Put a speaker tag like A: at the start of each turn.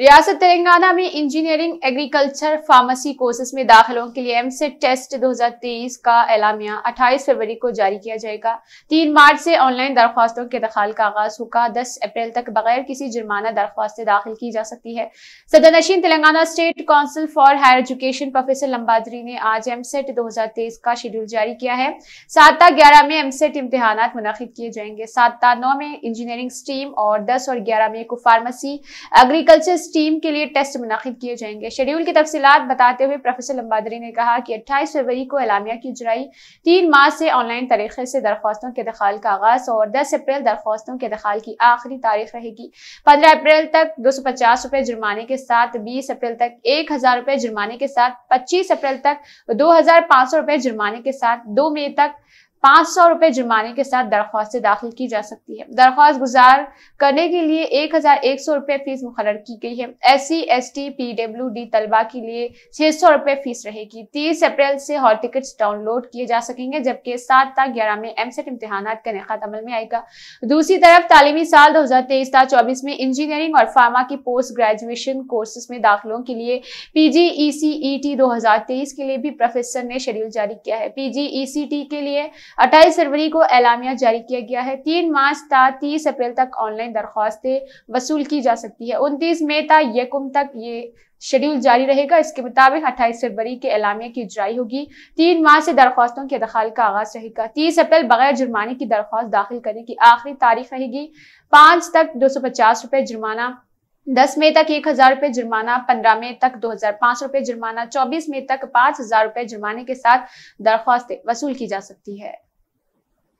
A: रियासत तेलंगाना में engineering agriculture pharmacy courses में दाखिलों के लिए एमसेट e टेस्ट 2023 का ऐलामिया 28 फरवरी को जारी किया जाएगा तीन मार्च से ऑनलाइन दरख्वास्तों के दखाल का आगाज होगा 10 अप्रैल तक बगैर किसी जुर्माना दरख्वास्तें दाखिल की जा सकती है सदर नशीन Telangana state council for higher education professor Limbadri ने आज एमसेट e दो का शेड्यूल जारी किया है सात ग्यारह में एमसेट e इम्तहान मुनद किए जाएंगे सात नौ में इंजीनियरिंग स्ट्रीम और दस और ग्यारह में को फार्मेसी एग्रीकल्चर टीम के लिए टेस्ट मुनद किए जाएंगे शेड्यूल की तफसीत बताते हुए प्रोफेसर लम्बादरी ने कहा कि अट्ठाईस फरवरी को एलामिया की जुराई तीन माह से ऑनलाइन तरीके से दरख्वास्तों के दखाल का आगाज और दस अप्रैल दरख्वास्तों के दखाल की आखिरी तारीख रहेगी पंद्रह अप्रैल तक दो सौ पचास रुपए जुर्माने के साथ बीस अप्रैल तक एक हजार रुपए जुर्माने के साथ पच्चीस अप्रैल तक दो हजार पाँच सौ रुपए जुर्माने के साथ दो मई तक पाँच सौ रुपये जुर्माने के साथ दरख्वास्त दाखिल की जा सकती है दरख्वास्त गुजार करने के लिए एक हजार एक सौ रुपये फीस मुकर की गई है S C S T P W D तलबा के लिए छह सौ रुपये फीस रहेगी तीस अप्रैल से हॉल टिकट्स डाउनलोड किए जा सकेंगे जबकि सात तक ग्यारह में एम सेट इम्तहान का नखात अमल में आएगा दूसरी तरफ तालीमी साल दो हजार तेईस तक चौबीस में इंजीनियरिंग और फार्मा की पोस्ट ग्रेजुएशन कोर्सेस में दाखिलों के लिए पी जी ई सी ई टी दो हजार तेईस के लिए भी प्रोफेसर ने शेड्यूल जारी किया है पी जी ई सी टी के लिए अट्ठाईस फरवरी को एलामिया जारी किया गया है तीन मार्च तक तीस अप्रैल तक ऑनलाइन दरख्वास्तें वसूल की जा सकती है उनतीस मई तक यकुम तक ये शेड्यूल जारी रहेगा इसके मुताबिक अट्ठाईस फरवरी के एलामिया की इजराई होगी तीन माह से दरख्वास्तों के दखाल का आगाज रहेगा तीस अप्रैल बगैर जुर्माने की दरख्वास्त दाखिल करने की आखिरी तारीख रहेगी पांच तक दो सौ पचास रुपए जुर्माना दस मई तक एक हजार रूपए जुर्माना पंद्रह मई तक दो हजार पांच रूपए जुर्माना चौबीस मई तक पांच हजार रूपए जुर्माने के साथ दरख्वास्तें वसूल की जा सकती है